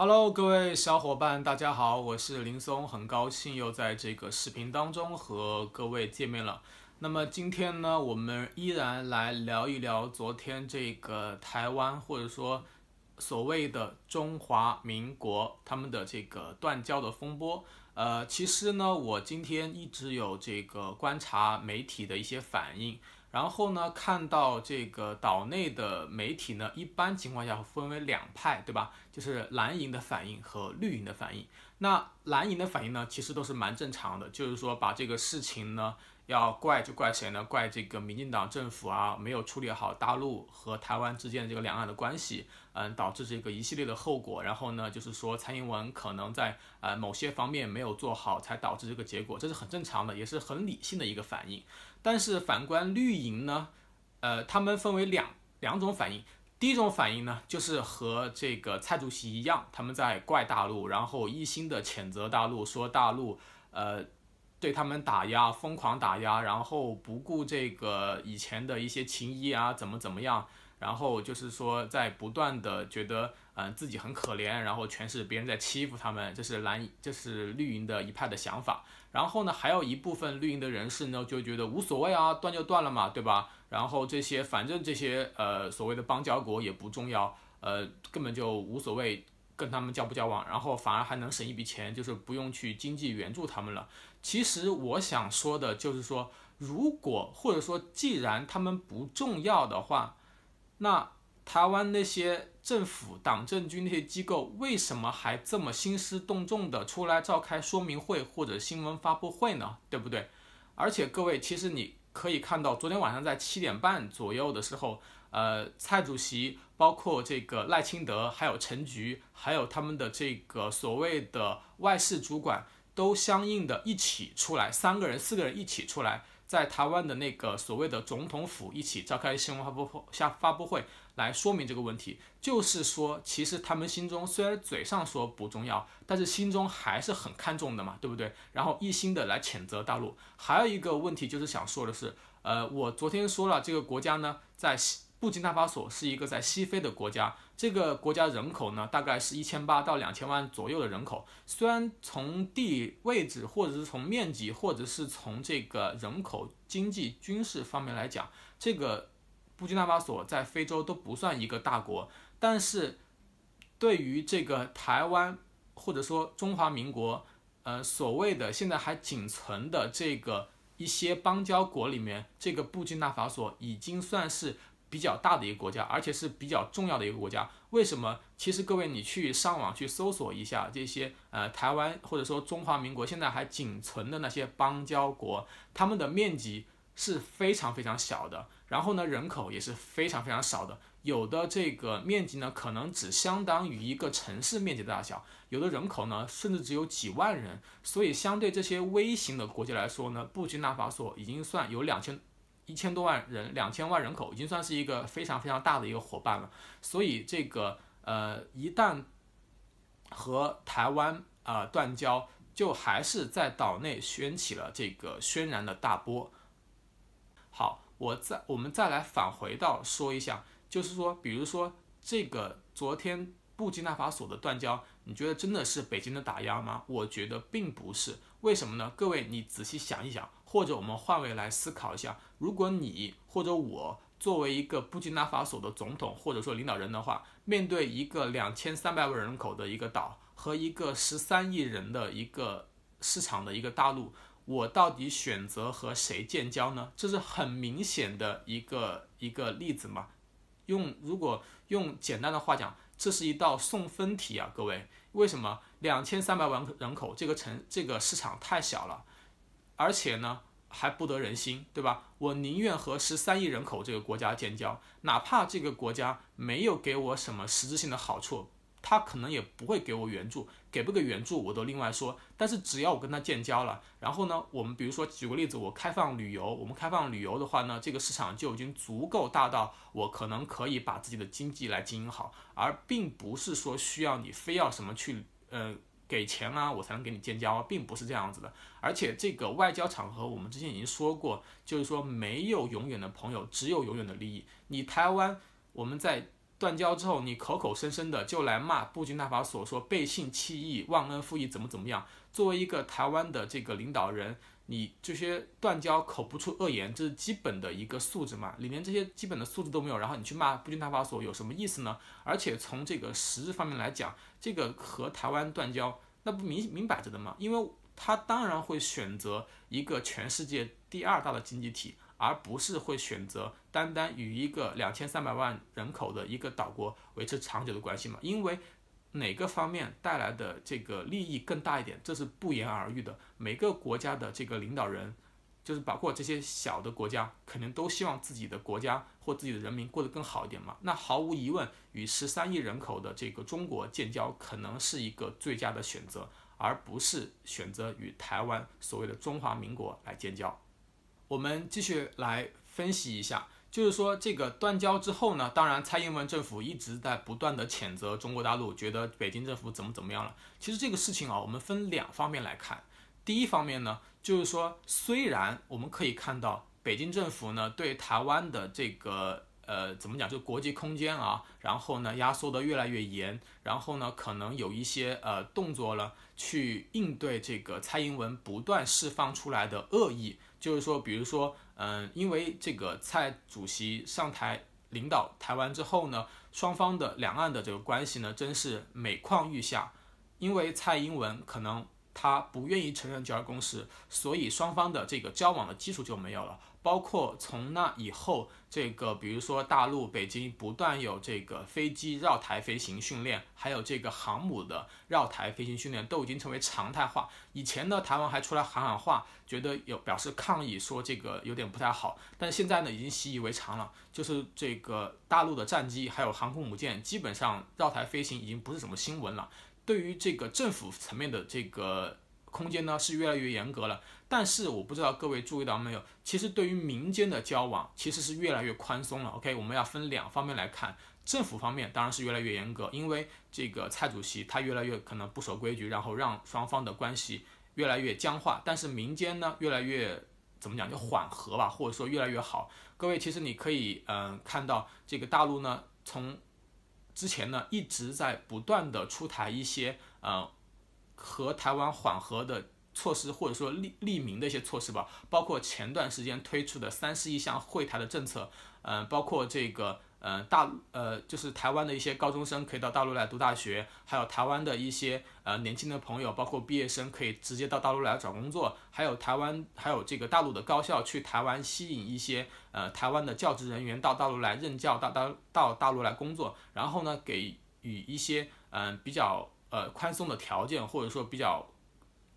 Hello，各位小伙伴，大家好，我是林松，很高兴又在这个视频当中和各位见面了。那么今天呢，我们依然来聊一聊昨天这个台湾或者说所谓的中华民国他们的这个断交的风波。呃，其实呢，我今天一直有这个观察媒体的一些反应。然后呢，看到这个岛内的媒体呢，一般情况下分为两派，对吧？就是蓝营的反应和绿营的反应。那蓝营的反应呢，其实都是蛮正常的，就是说把这个事情呢，要怪就怪谁呢？怪这个民进党政府啊，没有处理好大陆和台湾之间的这个两岸的关系，嗯，导致这个一系列的后果。然后呢，就是说蔡英文可能在呃某些方面没有做好，才导致这个结果，这是很正常的，也是很理性的一个反应。但是反观绿营呢，呃，他们分为两两种反应。第一种反应呢，就是和这个蔡主席一样，他们在怪大陆，然后一心的谴责大陆，说大陆呃对他们打压，疯狂打压，然后不顾这个以前的一些情谊啊，怎么怎么样。然后就是说，在不断的觉得，嗯，自己很可怜，然后全是别人在欺负他们，这是蓝，这是绿营的一派的想法。然后呢，还有一部分绿营的人士呢，就觉得无所谓啊，断就断了嘛，对吧？然后这些，反正这些呃，所谓的邦交国也不重要，呃，根本就无所谓，跟他们交不交往，然后反而还能省一笔钱，就是不用去经济援助他们了。其实我想说的就是说，如果或者说既然他们不重要的话，那台湾那些政府、党政军那些机构，为什么还这么兴师动众的出来召开说明会或者新闻发布会呢？对不对？而且各位，其实你可以看到，昨天晚上在七点半左右的时候，呃，蔡主席、包括这个赖清德、还有陈菊，还有他们的这个所谓的外事主管，都相应的一起出来，三个人、四个人一起出来。在台湾的那个所谓的总统府一起召开新闻发布会下发布会来说明这个问题，就是说其实他们心中虽然嘴上说不重要，但是心中还是很看重的嘛，对不对？然后一心的来谴责大陆。还有一个问题就是想说的是，呃，我昨天说了这个国家呢在。布基纳法索是一个在西非的国家，这个国家人口呢，大概是一千八到两千万左右的人口。虽然从地位置，或者是从面积，或者是从这个人口、经济、军事方面来讲，这个布基纳法索在非洲都不算一个大国。但是，对于这个台湾，或者说中华民国，呃，所谓的现在还仅存的这个一些邦交国里面，这个布基纳法索已经算是。比较大的一个国家，而且是比较重要的一个国家。为什么？其实各位，你去上网去搜索一下这些，呃，台湾或者说中华民国现在还仅存的那些邦交国，他们的面积是非常非常小的，然后呢，人口也是非常非常少的。有的这个面积呢，可能只相当于一个城市面积的大小；有的人口呢，甚至只有几万人。所以，相对这些微型的国家来说呢，布基纳法索已经算有两千。一千多万人，两千万人口，已经算是一个非常非常大的一个伙伴了。所以这个呃，一旦和台湾啊断交，就还是在岛内掀起了这个轩然的大波。好，我再我们再来返回到说一下，就是说，比如说这个昨天布基纳法索的断交，你觉得真的是北京的打压吗？我觉得并不是。为什么呢？各位，你仔细想一想，或者我们换位来思考一下：如果你或者我作为一个布基纳法索的总统或者说领导人的话，面对一个两千三百万人口的一个岛和一个十三亿人的一个市场的一个大陆，我到底选择和谁建交呢？这是很明显的一个一个例子嘛？用如果用简单的话讲，这是一道送分题啊，各位，为什么？两千三百万人口，这个城这个市场太小了，而且呢还不得人心，对吧？我宁愿和十三亿人口这个国家建交，哪怕这个国家没有给我什么实质性的好处，他可能也不会给我援助，给不给援助我都另外说。但是只要我跟他建交了，然后呢，我们比如说举个例子，我开放旅游，我们开放旅游的话呢，这个市场就已经足够大到我可能可以把自己的经济来经营好，而并不是说需要你非要什么去。呃，给钱啊，我才能给你建交，啊，并不是这样子的。而且这个外交场合，我们之前已经说过，就是说没有永远的朋友，只有永远的利益。你台湾，我们在断交之后，你口口声声的就来骂布军大法所说背信弃义、忘恩负义，怎么怎么样？作为一个台湾的这个领导人。你这些断交口不出恶言，这是基本的一个素质嘛？你连这些基本的素质都没有，然后你去骂不军大法所有什么意思呢？而且从这个实质方面来讲，这个和台湾断交，那不明明摆着的吗？因为他当然会选择一个全世界第二大的经济体，而不是会选择单单与一个两千三百万人口的一个岛国维持长久的关系嘛？因为。哪个方面带来的这个利益更大一点，这是不言而喻的。每个国家的这个领导人，就是包括这些小的国家，肯定都希望自己的国家或自己的人民过得更好一点嘛。那毫无疑问，与十三亿人口的这个中国建交，可能是一个最佳的选择，而不是选择与台湾所谓的中华民国来建交。我们继续来分析一下。就是说，这个断交之后呢，当然蔡英文政府一直在不断的谴责中国大陆，觉得北京政府怎么怎么样了。其实这个事情啊，我们分两方面来看。第一方面呢，就是说，虽然我们可以看到北京政府呢对台湾的这个呃怎么讲，就国际空间啊，然后呢压缩得越来越严，然后呢可能有一些呃动作了去应对这个蔡英文不断释放出来的恶意。就是说，比如说，嗯，因为这个蔡主席上台领导台湾之后呢，双方的两岸的这个关系呢，真是每况愈下，因为蔡英文可能他不愿意承认九二共识，所以双方的这个交往的基础就没有了。包括从那以后，这个比如说大陆北京不断有这个飞机绕台飞行训练，还有这个航母的绕台飞行训练，都已经成为常态化。以前呢，台湾还出来喊喊话，觉得有表示抗议，说这个有点不太好。但现在呢，已经习以为常了。就是这个大陆的战机还有航空母舰，基本上绕台飞行已经不是什么新闻了。对于这个政府层面的这个空间呢，是越来越严格了。但是我不知道各位注意到没有，其实对于民间的交往其实是越来越宽松了。OK，我们要分两方面来看，政府方面当然是越来越严格，因为这个蔡主席他越来越可能不守规矩，然后让双方的关系越来越僵化。但是民间呢，越来越怎么讲就缓和吧，或者说越来越好。各位其实你可以嗯看到这个大陆呢从之前呢一直在不断的出台一些呃和台湾缓和的。措施或者说利利民的一些措施吧，包括前段时间推出的三十一项惠台的政策，嗯，包括这个呃大呃就是台湾的一些高中生可以到大陆来读大学，还有台湾的一些呃年轻的朋友，包括毕业生可以直接到大陆来找工作，还有台湾还有这个大陆的高校去台湾吸引一些呃台湾的教职人员到大陆来任教，大到到大陆来工作，然后呢给予一些嗯比较呃宽松的条件，或者说比较。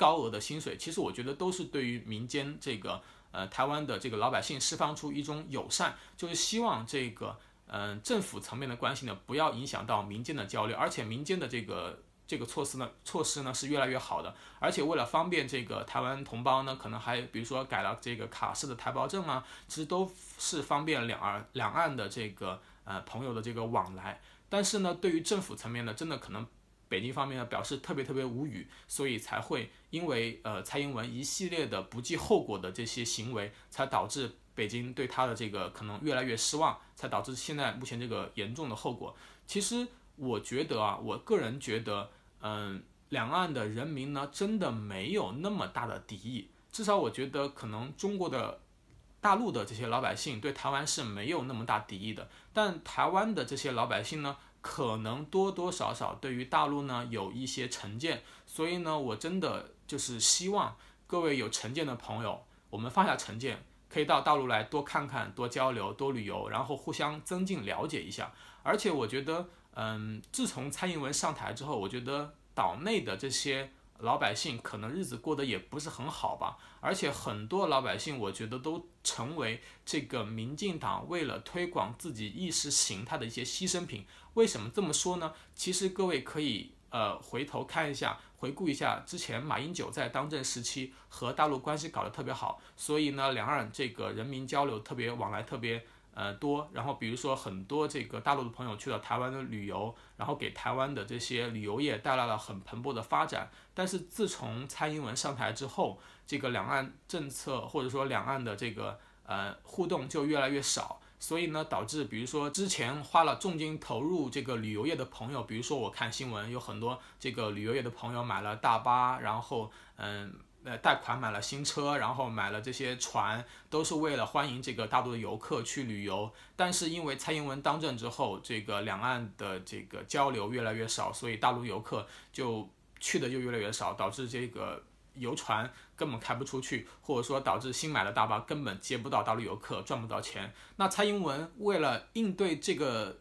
高额的薪水，其实我觉得都是对于民间这个呃台湾的这个老百姓释放出一种友善，就是希望这个嗯政府层面的关系呢不要影响到民间的交流，而且民间的这个这个措施呢措施呢是越来越好的，而且为了方便这个台湾同胞呢，可能还比如说改了这个卡式的台胞证啊，其实都是方便两岸两岸的这个呃朋友的这个往来，但是呢对于政府层面呢，真的可能。北京方面呢表示特别特别无语，所以才会因为呃蔡英文一系列的不计后果的这些行为，才导致北京对他的这个可能越来越失望，才导致现在目前这个严重的后果。其实我觉得啊，我个人觉得，嗯，两岸的人民呢真的没有那么大的敌意，至少我觉得可能中国的大陆的这些老百姓对台湾是没有那么大敌意的，但台湾的这些老百姓呢。可能多多少少对于大陆呢有一些成见，所以呢，我真的就是希望各位有成见的朋友，我们放下成见，可以到大陆来多看看、多交流、多旅游，然后互相增进了解一下。而且我觉得，嗯，自从蔡英文上台之后，我觉得岛内的这些。老百姓可能日子过得也不是很好吧，而且很多老百姓，我觉得都成为这个民进党为了推广自己意识形态的一些牺牲品。为什么这么说呢？其实各位可以呃回头看一下，回顾一下之前马英九在当政时期和大陆关系搞得特别好，所以呢两岸这个人民交流特别往来特别。呃多，然后比如说很多这个大陆的朋友去了台湾的旅游，然后给台湾的这些旅游业带来了很蓬勃的发展。但是自从蔡英文上台之后，这个两岸政策或者说两岸的这个呃互动就越来越少，所以呢导致比如说之前花了重金投入这个旅游业的朋友，比如说我看新闻有很多这个旅游业的朋友买了大巴，然后嗯。呃，贷款买了新车，然后买了这些船，都是为了欢迎这个大陆的游客去旅游。但是因为蔡英文当政之后，这个两岸的这个交流越来越少，所以大陆游客就去的就越来越少，导致这个游船根本开不出去，或者说导致新买的大巴根本接不到大陆游客，赚不到钱。那蔡英文为了应对这个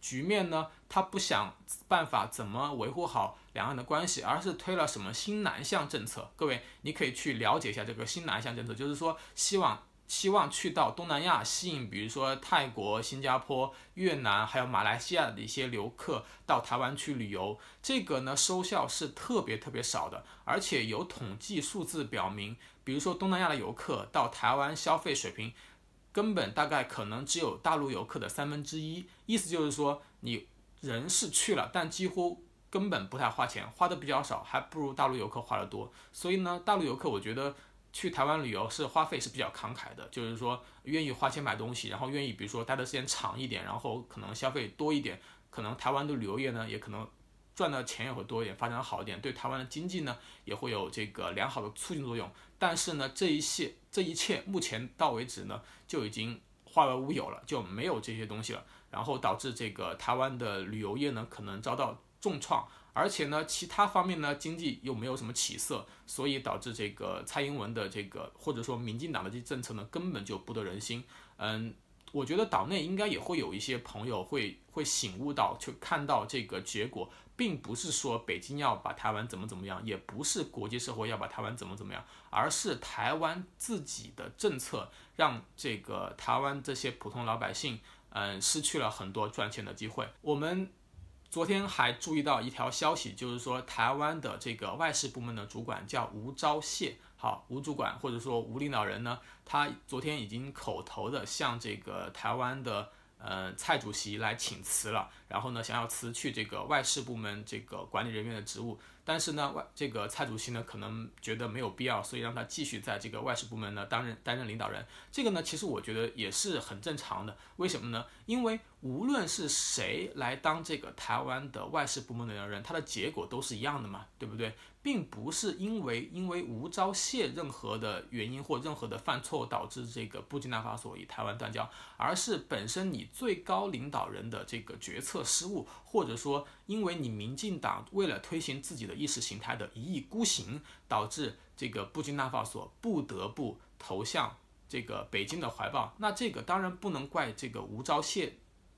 局面呢，他不想办法怎么维护好。两岸的关系，而是推了什么新南向政策？各位，你可以去了解一下这个新南向政策，就是说希望希望去到东南亚，吸引比如说泰国、新加坡、越南还有马来西亚的一些游客到台湾去旅游。这个呢，收效是特别特别少的，而且有统计数字表明，比如说东南亚的游客到台湾消费水平，根本大概可能只有大陆游客的三分之一。意思就是说，你人是去了，但几乎。根本不太花钱，花的比较少，还不如大陆游客花的多。所以呢，大陆游客我觉得去台湾旅游是花费是比较慷慨的，就是说愿意花钱买东西，然后愿意比如说待的时间长一点，然后可能消费多一点，可能台湾的旅游业呢也可能赚的钱也会多一点，发展好一点，对台湾的经济呢也会有这个良好的促进作用。但是呢，这一切这一切目前到为止呢就已经化为乌有了，就没有这些东西了，然后导致这个台湾的旅游业呢可能遭到。重创，而且呢，其他方面呢，经济又没有什么起色，所以导致这个蔡英文的这个或者说民进党的这政策呢，根本就不得人心。嗯，我觉得岛内应该也会有一些朋友会会醒悟到，去看到这个结果，并不是说北京要把台湾怎么怎么样，也不是国际社会要把台湾怎么怎么样，而是台湾自己的政策让这个台湾这些普通老百姓，嗯，失去了很多赚钱的机会。我们。昨天还注意到一条消息，就是说台湾的这个外事部门的主管叫吴钊燮，好，吴主管或者说吴领导人呢，他昨天已经口头的向这个台湾的呃蔡主席来请辞了，然后呢，想要辞去这个外事部门这个管理人员的职务。但是呢，外这个蔡主席呢，可能觉得没有必要，所以让他继续在这个外事部门呢担任担任领导人。这个呢，其实我觉得也是很正常的。为什么呢？因为无论是谁来当这个台湾的外事部门领导人，他的结果都是一样的嘛，对不对？并不是因为因为吴钊燮任何的原因或任何的犯错导致这个布基纳法索与台湾断交，而是本身你最高领导人的这个决策失误，或者说因为你民进党为了推行自己的。意识形态的一意孤行，导致这个布基纳法所不得不投向这个北京的怀抱。那这个当然不能怪这个吴钊燮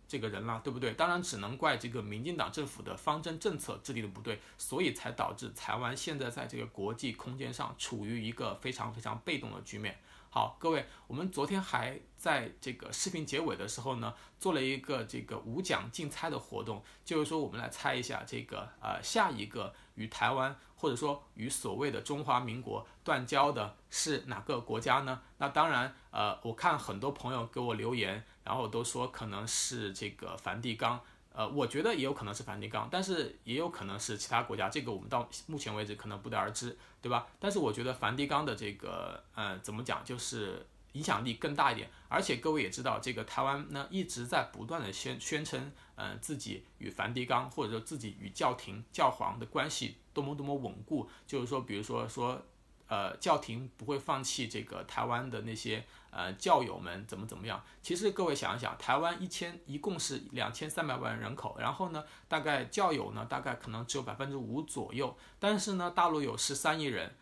这个人了，对不对？当然只能怪这个民进党政府的方针政策制定的不对，所以才导致台湾现在在这个国际空间上处于一个非常非常被动的局面。好，各位，我们昨天还在这个视频结尾的时候呢，做了一个这个五奖竞猜的活动，就是说我们来猜一下这个呃下一个与台湾或者说与所谓的中华民国断交的是哪个国家呢？那当然，呃，我看很多朋友给我留言，然后都说可能是这个梵蒂冈。呃，我觉得也有可能是梵蒂冈，但是也有可能是其他国家，这个我们到目前为止可能不得而知，对吧？但是我觉得梵蒂冈的这个，呃，怎么讲，就是影响力更大一点。而且各位也知道，这个台湾呢一直在不断的宣宣称，嗯，自己与梵蒂冈或者说自己与教廷、教皇的关系多么多么稳固，就是说，比如说说。呃，教廷不会放弃这个台湾的那些呃教友们怎么怎么样？其实各位想一想，台湾一千一共是两千三百万人口，然后呢，大概教友呢大概可能只有百分之五左右，但是呢，大陆有十三亿人，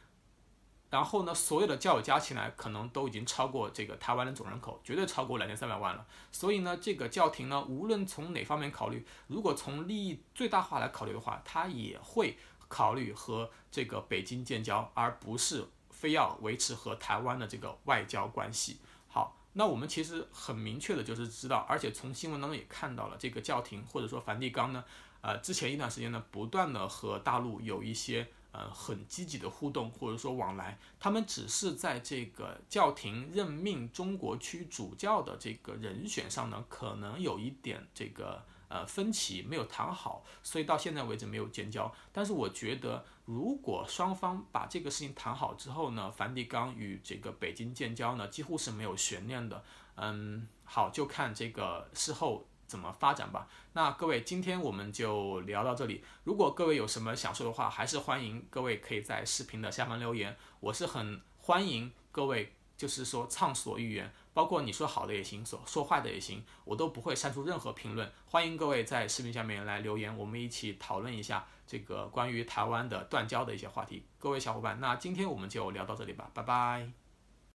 然后呢，所有的教友加起来可能都已经超过这个台湾的总人口，绝对超过两千三百万了。所以呢，这个教廷呢，无论从哪方面考虑，如果从利益最大化来考虑的话，它也会。考虑和这个北京建交，而不是非要维持和台湾的这个外交关系。好，那我们其实很明确的就是知道，而且从新闻当中也看到了，这个教廷或者说梵蒂冈呢，呃，之前一段时间呢，不断的和大陆有一些呃很积极的互动或者说往来。他们只是在这个教廷任命中国区主教的这个人选上呢，可能有一点这个。呃，分歧没有谈好，所以到现在为止没有建交。但是我觉得，如果双方把这个事情谈好之后呢，梵蒂冈与这个北京建交呢，几乎是没有悬念的。嗯，好，就看这个事后怎么发展吧。那各位，今天我们就聊到这里。如果各位有什么想说的话，还是欢迎各位可以在视频的下方留言。我是很欢迎各位，就是说畅所欲言。包括你说好的也行，说说坏的也行，我都不会删除任何评论。欢迎各位在视频下面来留言，我们一起讨论一下这个关于台湾的断交的一些话题。各位小伙伴，那今天我们就聊到这里吧，拜拜。